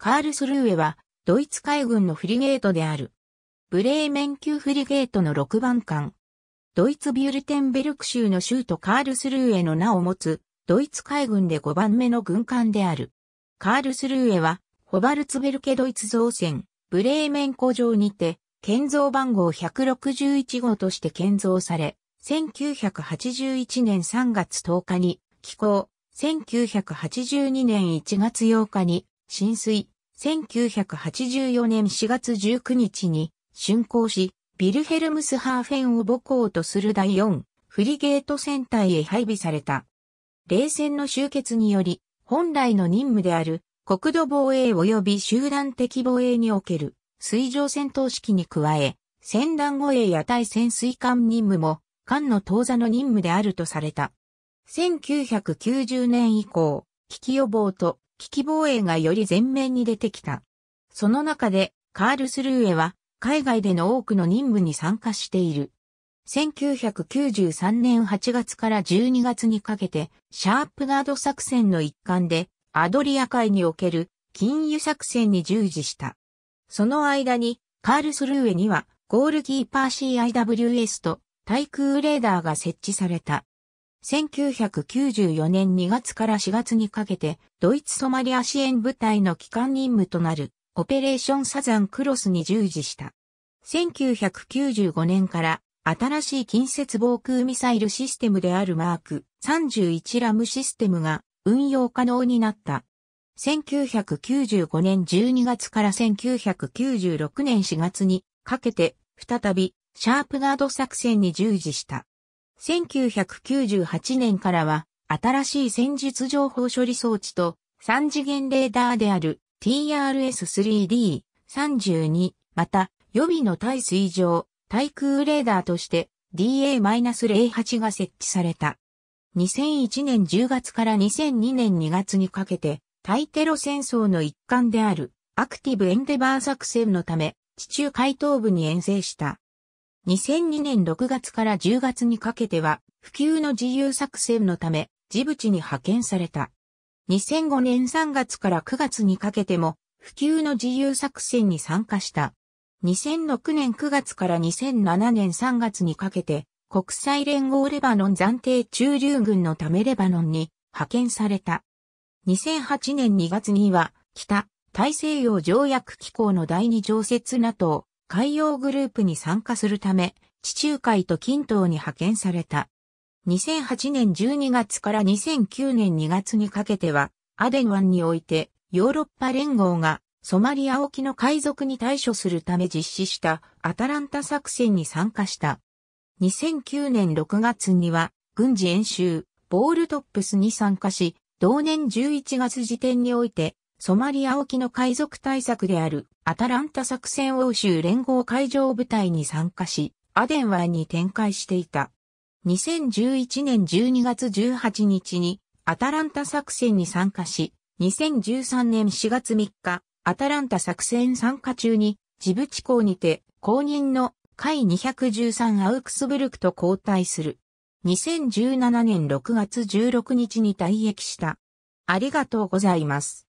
カールスルーエは、ドイツ海軍のフリゲートである。ブレーメン級フリゲートの6番艦。ドイツビュルテンベルク州の州都カールスルーエの名を持つ、ドイツ海軍で5番目の軍艦である。カールスルーエは、ホバルツベルケドイツ造船、ブレーメン工場にて、建造番号161号として建造され、1981年3月10日に、寄港、1982年1月8日に、浸水、1984年4月19日に竣工し、ビルヘルムスハーフェンを母校とする第4フリゲート戦隊へ配備された。冷戦の終結により、本来の任務である国土防衛及び集団的防衛における水上戦闘式に加え、戦団護衛や対潜水艦任務も、艦の当座の任務であるとされた。1990年以降、危機予防と危機防衛がより前面に出てきた。その中で、カールスルーエは、海外での多くの任務に参加している。1993年8月から12月にかけて、シャープガード作戦の一環で、アドリア海における禁輸作戦に従事した。その間に、カールスルーエには、ゴールキーパー CIWS と対空レーダーが設置された。1994年2月から4月にかけて、ドイツソマリア支援部隊の機関任務となる、オペレーションサザンクロスに従事した。1995年から新しい近接防空ミサイルシステムであるマーク31ラムシステムが運用可能になった。1995年12月から1996年4月にかけて再びシャープガード作戦に従事した。1998年からは、新しい戦術情報処理装置と、3次元レーダーである TRS-3D32、また、予備の対水上、対空レーダーとして DA-08 が設置された。2001年10月から2002年2月にかけて、対テロ戦争の一環であるアクティブエンデバー作戦のため、地中海東部に遠征した。2002年6月から10月にかけては、普及の自由作戦のため、ジブチに派遣された。2005年3月から9月にかけても、普及の自由作戦に参加した。2006年9月から2007年3月にかけて、国際連合レバノン暫定駐留軍のためレバノンに派遣された。2008年2月には、北大西洋条約機構の第二常設 NATO 海洋グループに参加するため、地中海と近東に派遣された。2008年12月から2009年2月にかけては、アデン湾においてヨーロッパ連合がソマリア沖の海賊に対処するため実施したアタランタ作戦に参加した。2009年6月には軍事演習ボールトップスに参加し、同年11月時点においてソマリア沖の海賊対策であるアタランタ作戦欧州連合海上部隊に参加し、アデン湾に展開していた。2011年12月18日にアタランタ作戦に参加し、2013年4月3日、アタランタ作戦参加中にジブチ港にて公認の海213アウクスブルクと交代する。2017年6月16日に退役した。ありがとうございます。